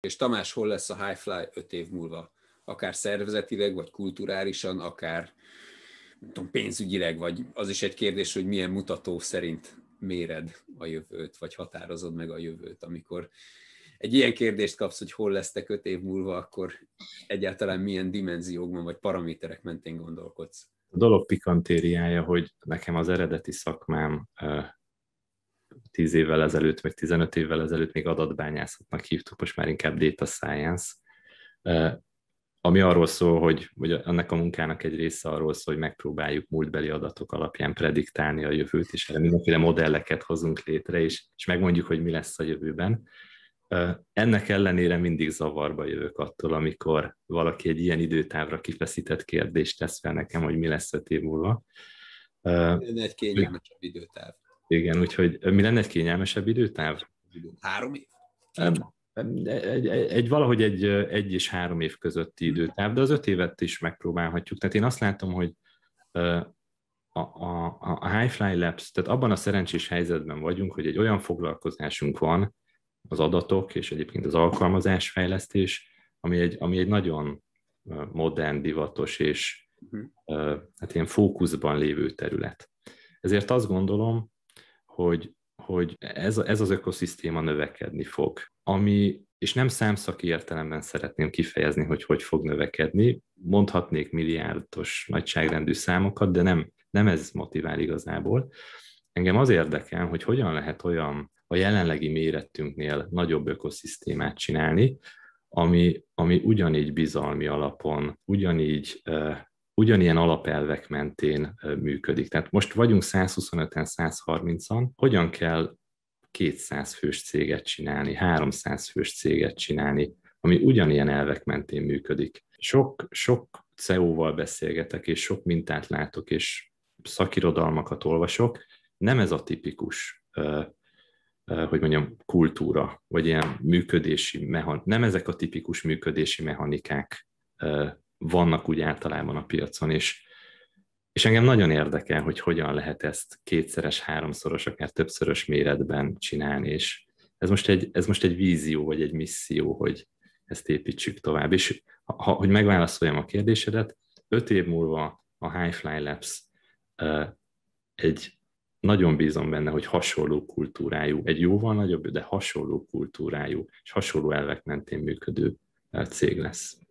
És Tamás hol lesz a Highfly öt év múlva? Akár szervezetileg, vagy kulturálisan, akár nem tudom, pénzügyileg, vagy az is egy kérdés, hogy milyen mutató szerint méred a jövőt, vagy határozod meg a jövőt, amikor egy ilyen kérdést kapsz, hogy hol lesztek öt év múlva, akkor egyáltalán milyen dimenziókban vagy paraméterek mentén gondolkodsz? A dolog pikantériája, hogy nekem az eredeti szakmám 10 évvel ezelőtt, vagy 15 évvel ezelőtt még adatbányászatnak hívtuk, most már inkább data science, ami arról szól, hogy, hogy ennek a munkának egy része arról szól, hogy megpróbáljuk múltbeli adatok alapján prediktálni a jövőt, és erre mindenféle modelleket hozunk létre, és, és megmondjuk, hogy mi lesz a jövőben. Ennek ellenére mindig zavarba jövök attól, amikor valaki egy ilyen időtávra kifeszített kérdést tesz fel nekem, hogy mi lesz öt év múlva. Ez egy kényelmesebb időtáv. Igen, úgyhogy mi lenne egy kényelmesebb időtáv? Három év? Egy, egy, egy valahogy egy, egy és három év közötti hmm. időtáv, de az öt évet is megpróbálhatjuk. Tehát én azt látom, hogy a, a, a High Fly Labs, tehát abban a szerencsés helyzetben vagyunk, hogy egy olyan foglalkozásunk van, az adatok és egyébként az alkalmazás fejlesztés, ami egy, ami egy nagyon modern, divatos és hmm. hát ilyen fókuszban lévő terület. Ezért azt gondolom, hogy, hogy ez, ez az ökoszisztéma növekedni fog, ami, és nem számszaki értelemben szeretném kifejezni, hogy hogy fog növekedni, mondhatnék milliárdos nagyságrendű számokat, de nem, nem ez motivál igazából. Engem az érdekel, hogy hogyan lehet olyan a jelenlegi méretünknél nagyobb ökoszisztémát csinálni, ami, ami ugyanígy bizalmi alapon, ugyanígy uh, ugyanilyen alapelvek mentén működik. Tehát most vagyunk 125-en, 130-an, hogyan kell 200 fős céget csinálni, 300 fős céget csinálni, ami ugyanilyen elvek mentén működik. Sok, sok CEO-val beszélgetek, és sok mintát látok, és szakirodalmakat olvasok. Nem ez a tipikus, hogy mondjam, kultúra, vagy ilyen működési mechanikák, nem ezek a tipikus működési mechanikák vannak úgy általában a piacon, és, és engem nagyon érdekel, hogy hogyan lehet ezt kétszeres, háromszoros, akár többszörös méretben csinálni, és ez most egy, ez most egy vízió, vagy egy misszió, hogy ezt építsük tovább. És ha, hogy megválaszoljam a kérdésedet, öt év múlva a Highfly Labs egy nagyon bízom benne, hogy hasonló kultúrájú, egy jóval nagyobb, de hasonló kultúrájú és hasonló elvek mentén működő cég lesz.